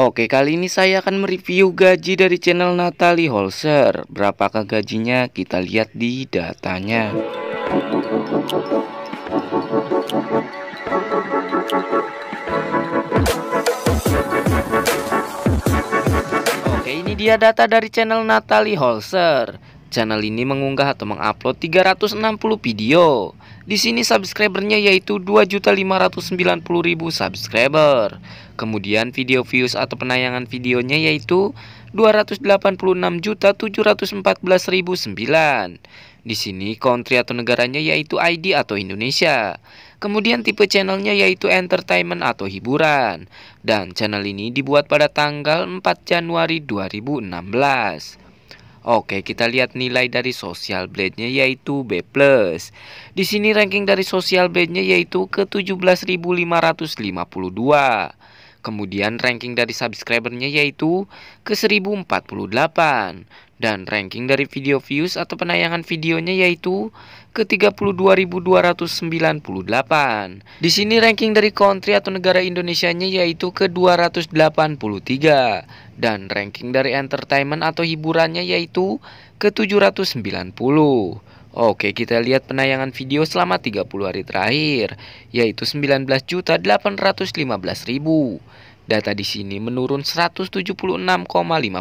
Oke, kali ini saya akan mereview gaji dari channel Natalie Holzer. Berapakah gajinya? Kita lihat di datanya. Oke, ini dia data dari channel Natalie Holzer. Channel ini mengunggah atau mengupload 360 video. Di sini subscribernya yaitu 2.590.000 subscriber. Kemudian video views atau penayangan videonya yaitu 286.714.009. Di sini country atau negaranya yaitu ID atau Indonesia. Kemudian tipe channelnya yaitu entertainment atau hiburan. Dan channel ini dibuat pada tanggal 4 Januari 2016. Oke, kita lihat nilai dari social blade-nya yaitu B+. Di sini ranking dari social blade-nya yaitu ke 17.552. Kemudian ranking dari subscribernya yaitu ke 1048 dan ranking dari video views atau penayangan videonya yaitu ke 32.298. Di sini ranking dari country atau negara Indonesianya yaitu ke 283 dan ranking dari entertainment atau hiburannya yaitu ke 790. Oke, kita lihat penayangan video selama 30 hari terakhir, yaitu 19.815.000. Data di sini menurun 176,5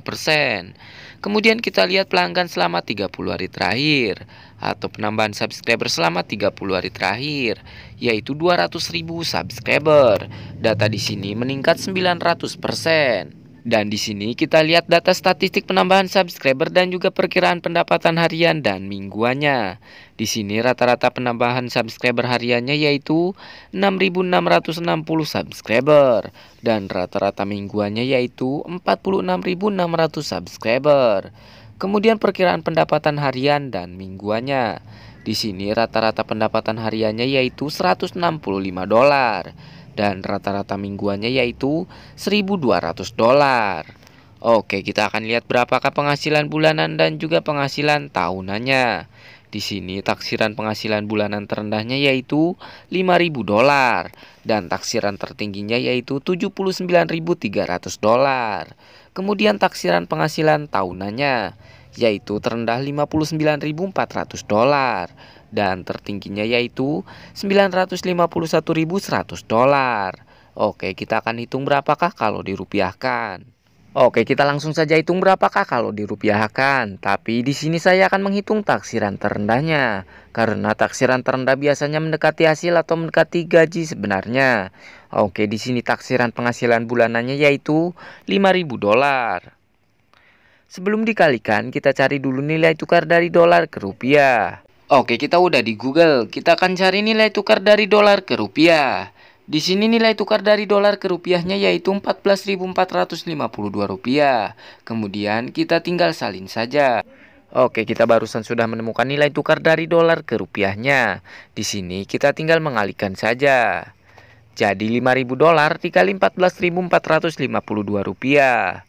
persen. Kemudian kita lihat pelanggan selama 30 hari terakhir, atau penambahan subscriber selama 30 hari terakhir, yaitu 200.000 subscriber. Data di sini meningkat 900 persen. Dan di sini kita lihat data statistik penambahan subscriber dan juga perkiraan pendapatan harian dan mingguannya. Di sini rata-rata penambahan subscriber hariannya yaitu 6.660 subscriber dan rata-rata mingguannya yaitu 46.600 subscriber. Kemudian perkiraan pendapatan harian dan mingguannya. Di sini rata-rata pendapatan hariannya yaitu 165 dolar dan rata-rata mingguannya yaitu 1200 dolar. Oke, kita akan lihat berapakah penghasilan bulanan dan juga penghasilan tahunannya. Di sini taksiran penghasilan bulanan terendahnya yaitu 5.000 dolar dan taksiran tertingginya yaitu 79.300 dolar. Kemudian taksiran penghasilan tahunannya yaitu terendah 59.400 dolar dan tertingginya yaitu 951.100 dolar. Oke, kita akan hitung berapakah kalau dirupiahkan. Oke, kita langsung saja hitung berapakah kalau dirupiahkan. Tapi di sini saya akan menghitung taksiran terendahnya. Karena taksiran terendah biasanya mendekati hasil atau mendekati gaji sebenarnya. Oke, di sini taksiran penghasilan bulanannya yaitu 5000 dolar. Sebelum dikalikan, kita cari dulu nilai tukar dari dolar ke rupiah. Oke, kita udah di Google. Kita akan cari nilai tukar dari dolar ke rupiah. Di sini nilai tukar dari dolar ke rupiahnya yaitu 14.452 rupiah. Kemudian kita tinggal salin saja. Oke, kita barusan sudah menemukan nilai tukar dari dolar ke rupiahnya. Di sini kita tinggal mengalihkan saja. Jadi 5.000 dolar dikali 14.452 rupiah.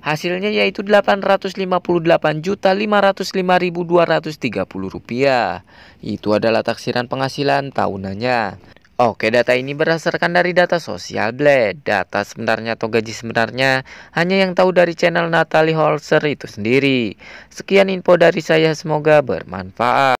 Hasilnya yaitu Rp858.505.230. Itu adalah taksiran penghasilan tahunannya. Oke, data ini berdasarkan dari data sosial Blade. Data sebenarnya atau gaji sebenarnya hanya yang tahu dari channel Natalie Holzer itu sendiri. Sekian info dari saya, semoga bermanfaat.